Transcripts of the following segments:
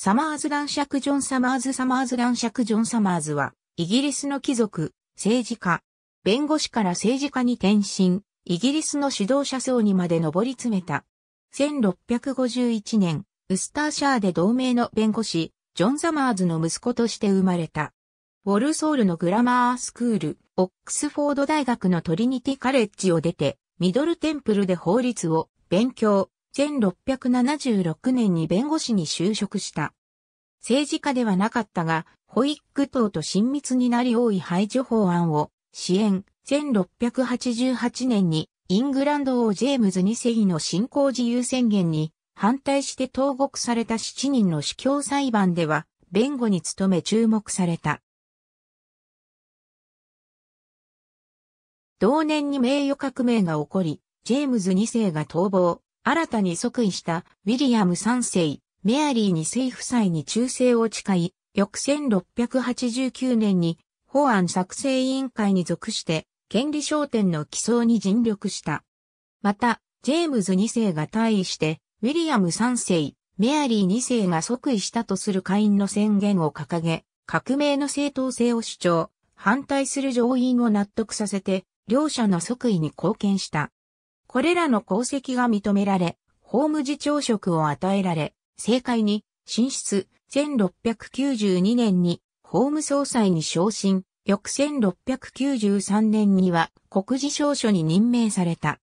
サマーズ・ランシャク・ジョン・サマーズ・サマーズ・ランシャク・ジョン・サマーズは、イギリスの貴族、政治家、弁護士から政治家に転身、イギリスの指導者層にまで上り詰めた。1651年、ウスターシャーで同盟の弁護士、ジョン・サマーズの息子として生まれた。ウォルソールのグラマースクール、オックスフォード大学のトリニティカレッジを出て、ミドルテンプルで法律を勉強、1676年に弁護士に就職した。政治家ではなかったが、保育等党と親密になり多い排除法案を支援。1688年にイングランド王ジェームズ2世の信仰自由宣言に反対して投獄された7人の司教裁判では弁護に努め注目された。同年に名誉革命が起こり、ジェームズ2世が逃亡、新たに即位したウィリアム3世、メアリー2世夫妻に忠誠を誓い、翌1689年に法案作成委員会に属して権利焦点の起草に尽力した。また、ジェームズ2世が退位して、ウィリアム3世、メアリー2世が即位したとする下院の宣言を掲げ、革命の正当性を主張、反対する上院を納得させて、両者の即位に貢献した。これらの功績が認められ、法務次長職を与えられ、政界に、進出、1692年に法務総裁に昇進、翌1693年には国事省書に任命された。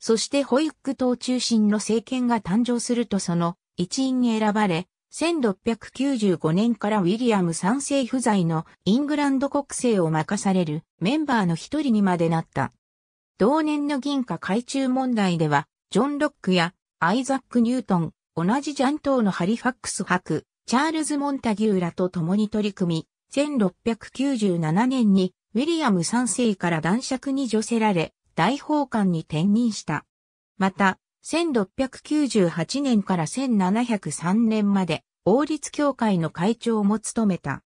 そして保育党中心の政権が誕生するとその一員に選ばれ、1695年からウィリアム三世不在のイングランド国政を任されるメンバーの一人にまでなった。同年の銀貨海中問題では、ジョン・ロックやアイザック・ニュートン、同じジャン島のハリファックス博、チャールズ・モンタギューらと共に取り組み、1697年にウィリアム3世から男爵に除せられ、大法官に転任した。また、1698年から1703年まで、王立協会の会長も務めた。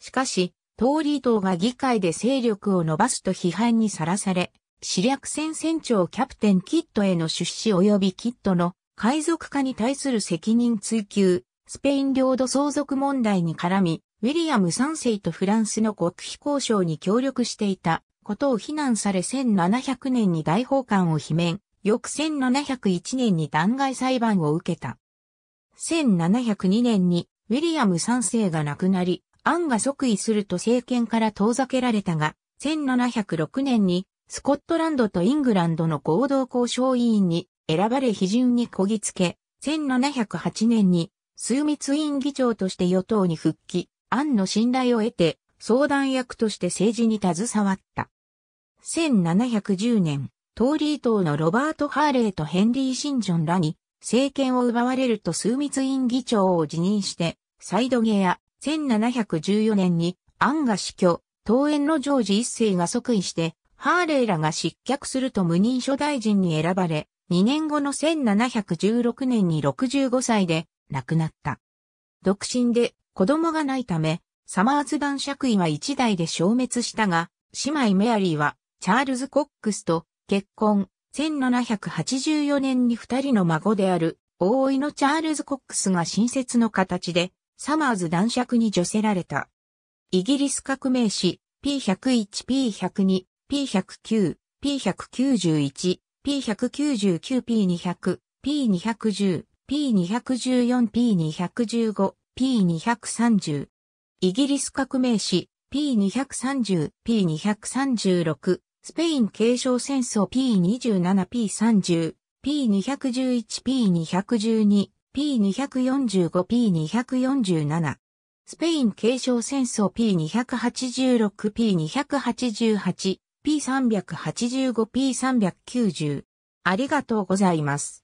しかし、トーリー党が議会で勢力を伸ばすと批判にさらされ、死略戦船長キャプテンキッドへの出資及びキッドの海賊化に対する責任追及、スペイン領土相続問題に絡み、ウィリアム3世とフランスの国費交渉に協力していたことを非難され1700年に大法官を罷免、翌1701年に弾劾裁判を受けた。1702年にウィリアム3世が亡くなり、案が即位すると政権から遠ざけられたが、1706年にスコットランドとイングランドの合同交渉委員に選ばれ批准にこぎつけ、1708年に枢密員議長として与党に復帰、案の信頼を得て相談役として政治に携わった。1710年、トーリー党のロバート・ハーレーとヘンリー・シンジョンらに政権を奪われると枢密員議長を辞任して、サイドゲア、1714年にアンが死去、桃園のジョージ一世が即位して、ハーレーらが失脚すると無任所大臣に選ばれ、2年後の1716年に65歳で亡くなった。独身で子供がないため、サマーズ男爵位は1代で消滅したが、姉妹メアリーはチャールズ・コックスと結婚、1784年に二人の孫である、大井のチャールズ・コックスが新設の形で、サマーズ男爵に除せられた。イギリス革命史 P101P102 P109、P191、P199、P200、P210、P214、P215、P230。イギリス革命史 P230、P236、スペイン継承戦争 P27、P30、P211、P212、P245、P247。スペイン継承戦争 P286、P288、P385P390。ありがとうございます。